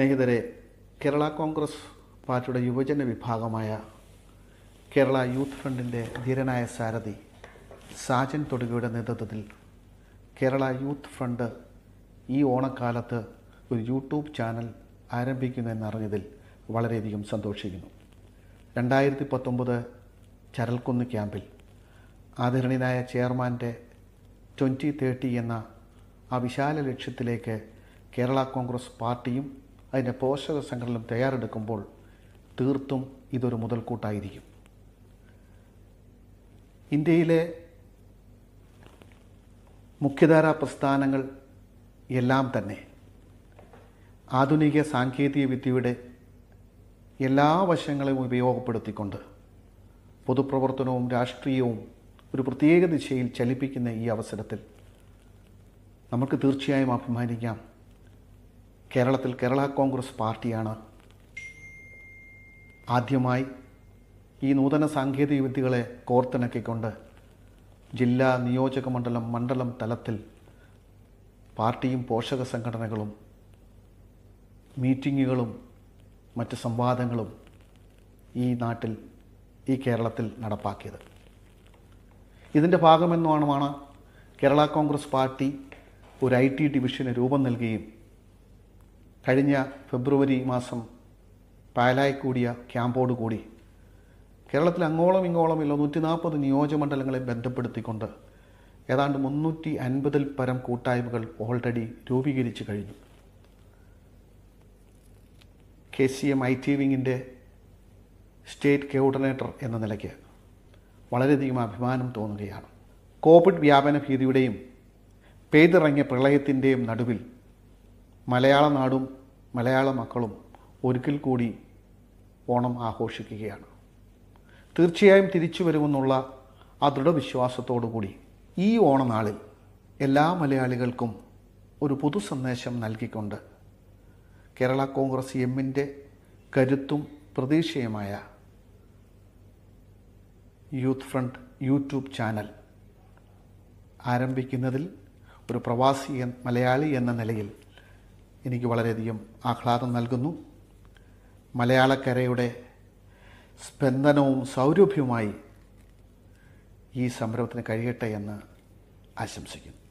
സ്നേഹിതരെ കേരള കോൺഗ്രസ് പാർട്ടിയുടെ യുവജന വിഭാഗമായ കേരള യൂത്ത് ഫ്രണ്ടിൻ്റെ ധീരനായ സാരഥി സാജൻ തൊടുകയുടെ നേതൃത്വത്തിൽ കേരള യൂത്ത് ഫ്രണ്ട് ഈ ഓണക്കാലത്ത് ഒരു യൂട്യൂബ് ചാനൽ ആരംഭിക്കുന്നെന്നറിഞ്ഞതിൽ വളരെയധികം സന്തോഷിക്കുന്നു രണ്ടായിരത്തി പത്തൊമ്പത് ചരൽക്കുന്ന് ക്യാമ്പിൽ ആദരണീയനായ ചെയർമാൻ്റെ ട്വൻറ്റി തേർട്ടി എന്ന ആ വിശാല ലക്ഷ്യത്തിലേക്ക് കേരള കോൺഗ്രസ് പാർട്ടിയും അതിൻ്റെ പോഷക സംഘടനം തയ്യാറെടുക്കുമ്പോൾ തീർത്തും ഇതൊരു മുതൽക്കൂട്ടായിരിക്കും ഇന്ത്യയിലെ മുഖ്യധാരാ പ്രസ്ഥാനങ്ങൾ എല്ലാം തന്നെ ആധുനിക സാങ്കേതിക വിദ്യയുടെ എല്ലാ വശങ്ങളെയും ഉപയോഗപ്പെടുത്തിക്കൊണ്ട് പൊതുപ്രവർത്തനവും രാഷ്ട്രീയവും ഒരു പ്രത്യേക ദിശയിൽ ചലിപ്പിക്കുന്ന ഈ അവസരത്തിൽ നമുക്ക് തീർച്ചയായും അഭിമാനിക്കാം കേരളത്തിൽ കേരള കോൺഗ്രസ് പാർട്ടിയാണ് ആദ്യമായി ഈ നൂതന സാങ്കേതിക വിദ്യകളെ കോർത്തിണക്കിക്കൊണ്ട് ജില്ലാ നിയോജക മണ്ഡലം മണ്ഡലം തലത്തിൽ പാർട്ടിയും പോഷക സംഘടനകളും മീറ്റിങ്ങുകളും മറ്റ് സംവാദങ്ങളും ഈ നാട്ടിൽ ഈ കേരളത്തിൽ നടപ്പാക്കിയത് ഇതിൻ്റെ ഭാഗമെന്നുമാണ് കേരള കോൺഗ്രസ് പാർട്ടി ഒരു ഐ ടി ഡിവിഷന് രൂപം നൽകുകയും കഴിഞ്ഞ ഫെബ്രുവരി മാസം പാലായി കൂടിയ ക്യാമ്പോട് കൂടി കേരളത്തിൽ അങ്ങോളം ഇല്ല നൂറ്റി നാൽപ്പത് നിയോജകമണ്ഡലങ്ങളെ ബന്ധപ്പെടുത്തിക്കൊണ്ട് ഏതാണ്ട് മുന്നൂറ്റി അൻപതിൽ പരം കൂട്ടായ്മകൾ ഓൾറെഡി രൂപീകരിച്ചു കഴിഞ്ഞു K C M I T വിങ്ങിൻ്റെ സ്റ്റേറ്റ് കോർഡിനേറ്റർ എന്ന നിലയ്ക്ക് വളരെയധികം അഭിമാനം തോന്നുകയാണ് കോവിഡ് വ്യാപന ഭീതിയുടെയും പെയ്തിറങ്ങിയ പ്രളയത്തിൻ്റെയും നടുവിൽ മലയാള നാടും മലയാള മക്കളും ഒരിക്കൽ കൂടി ഓണം ആഘോഷിക്കുകയാണ് തീർച്ചയായും തിരിച്ചു വരുമെന്നുള്ള ആ ദൃഢവിശ്വാസത്തോടുകൂടി ഈ ഓണനാളിൽ എല്ലാ മലയാളികൾക്കും ഒരു പൊതു സന്ദേശം നൽകിക്കൊണ്ട് കേരള കോൺഗ്രസ് എമ്മിൻ്റെ കരുത്തും പ്രതീക്ഷയുമായ യൂത്ത് ഫ്രണ്ട് യൂട്യൂബ് ചാനൽ ആരംഭിക്കുന്നതിൽ ഒരു പ്രവാസി മലയാളി എന്ന നിലയിൽ എനിക്ക് വളരെയധികം ആഹ്ലാദം നൽകുന്നു മലയാളക്കരയുടെ സ്പന്ദനവും സൗരഭ്യവുമായി ഈ സംരംഭത്തിന് കഴിയട്ടെ എന്ന് ആശംസിക്കുന്നു